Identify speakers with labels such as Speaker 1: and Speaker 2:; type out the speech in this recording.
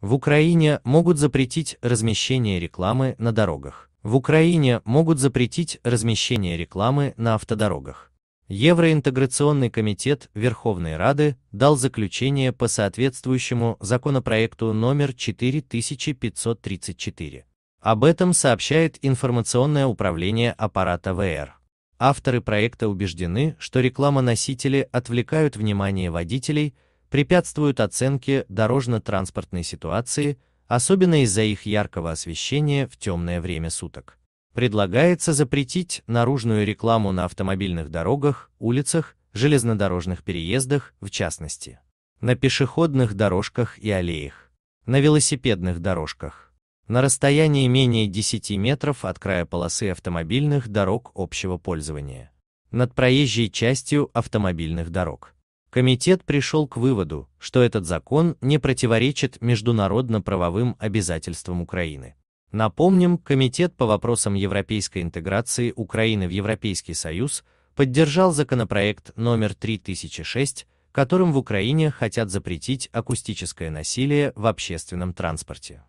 Speaker 1: В Украине могут запретить размещение рекламы на дорогах. В Украине могут запретить размещение рекламы на автодорогах. Евроинтеграционный комитет Верховной Рады дал заключение по соответствующему законопроекту номер 4534. Об этом сообщает информационное управление аппарата ВР. Авторы проекта убеждены, что реклама носители отвлекают внимание водителей, препятствуют оценке дорожно-транспортной ситуации, особенно из-за их яркого освещения в темное время суток. Предлагается запретить наружную рекламу на автомобильных дорогах, улицах, железнодорожных переездах, в частности, на пешеходных дорожках и аллеях, на велосипедных дорожках, на расстоянии менее 10 метров от края полосы автомобильных дорог общего пользования, над проезжей частью автомобильных дорог. Комитет пришел к выводу, что этот закон не противоречит международно-правовым обязательствам Украины. Напомним, Комитет по вопросам европейской интеграции Украины в Европейский Союз поддержал законопроект номер 3006, которым в Украине хотят запретить акустическое насилие в общественном транспорте.